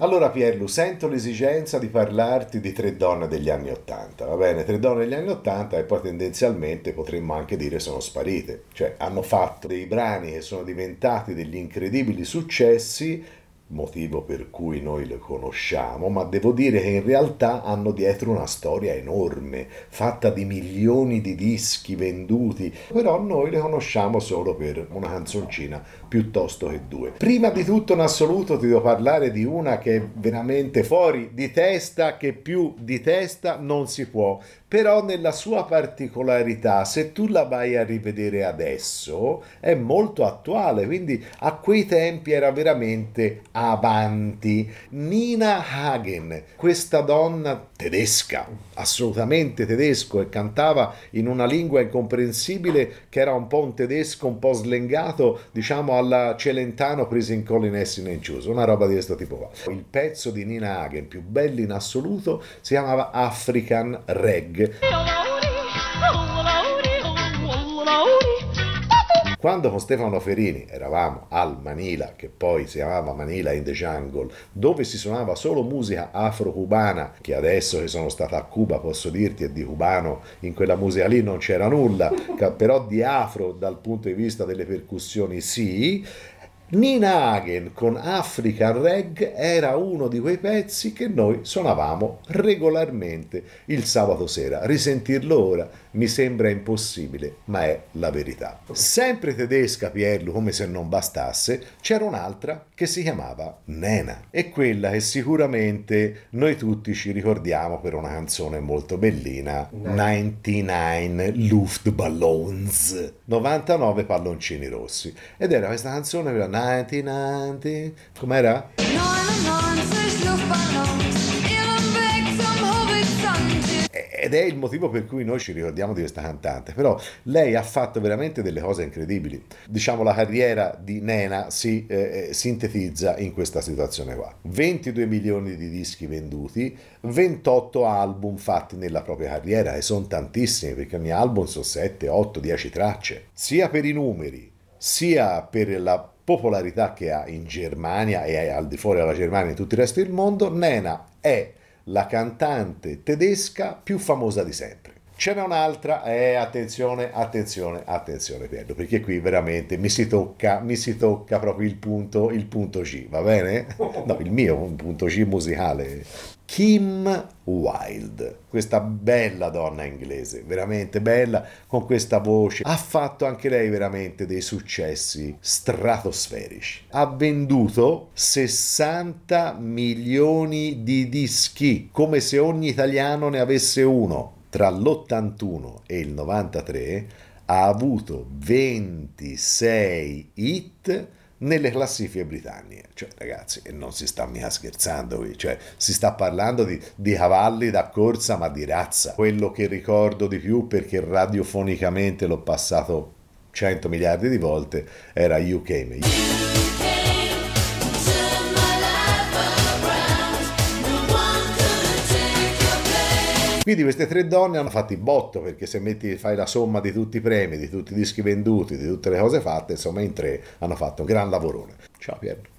Allora Pierlu, sento l'esigenza di parlarti di tre donne degli anni Ottanta, va bene? Tre donne degli anni Ottanta e poi tendenzialmente potremmo anche dire sono sparite, cioè hanno fatto dei brani che sono diventati degli incredibili successi motivo per cui noi le conosciamo, ma devo dire che in realtà hanno dietro una storia enorme, fatta di milioni di dischi venduti, però noi le conosciamo solo per una canzoncina piuttosto che due. Prima di tutto in assoluto ti devo parlare di una che è veramente fuori di testa, che più di testa non si può, però nella sua particolarità, se tu la vai a rivedere adesso, è molto attuale, quindi a quei tempi era veramente avanti. Nina Hagen, questa donna tedesca, assolutamente tedesco, e cantava in una lingua incomprensibile che era un po' un tedesco, un po' slengato, diciamo alla Celentano presa in collo in Essing in Chiuso, una roba di questo tipo qua. Il pezzo di Nina Hagen, più bello in assoluto, si chiamava African Reg. Quando con Stefano Ferini eravamo al Manila, che poi si chiamava Manila in the Jungle, dove si suonava solo musica afro-cubana, che adesso che sono stata a Cuba posso dirti e di cubano in quella musica lì non c'era nulla, però di afro dal punto di vista delle percussioni sì, Nina Hagen con African Reg era uno di quei pezzi che noi suonavamo regolarmente il sabato sera. Risentirlo ora mi sembra impossibile, ma è la verità. Sempre tedesca, Pierlo, come se non bastasse, c'era un'altra che si chiamava Nena. E quella che sicuramente noi tutti ci ricordiamo per una canzone molto bellina, 99 Luftballons, 99 palloncini rossi. Ed era questa canzone per la 90, 90. Com'era? Ed è il motivo per cui noi ci ricordiamo di questa cantante, però lei ha fatto veramente delle cose incredibili. Diciamo la carriera di Nena si eh, eh sintetizza in questa situazione qua. 22 milioni di dischi venduti, 28 album fatti nella propria carriera, e sono tantissimi perché ogni album sono 7, 8, 10 tracce, sia per i numeri sia per la popolarità che ha in Germania e al di fuori della Germania e tutto il resto del mondo, Nena è la cantante tedesca più famosa di sempre. Ce n'è un'altra, eh, attenzione, attenzione, attenzione Pierdo, perché qui veramente mi si tocca, mi si tocca proprio il punto, il punto C, va bene? No, il mio, punto C musicale. Kim Wilde, questa bella donna inglese, veramente bella, con questa voce, ha fatto anche lei veramente dei successi stratosferici. Ha venduto 60 milioni di dischi, come se ogni italiano ne avesse uno. Tra l'81 e il 93 ha avuto 26 hit nelle classifiche britanniche. Cioè, ragazzi, e non si sta mica scherzando qui, cioè, si sta parlando di, di, cavalli da corsa, ma di razza. Quello che ricordo di più, perché radiofonicamente l'ho passato 100 miliardi di volte, era UK. Came. Quindi queste tre donne hanno fatto il botto, perché se metti, fai la somma di tutti i premi, di tutti i dischi venduti, di tutte le cose fatte, insomma in tre hanno fatto un gran lavorone. Ciao Pierre.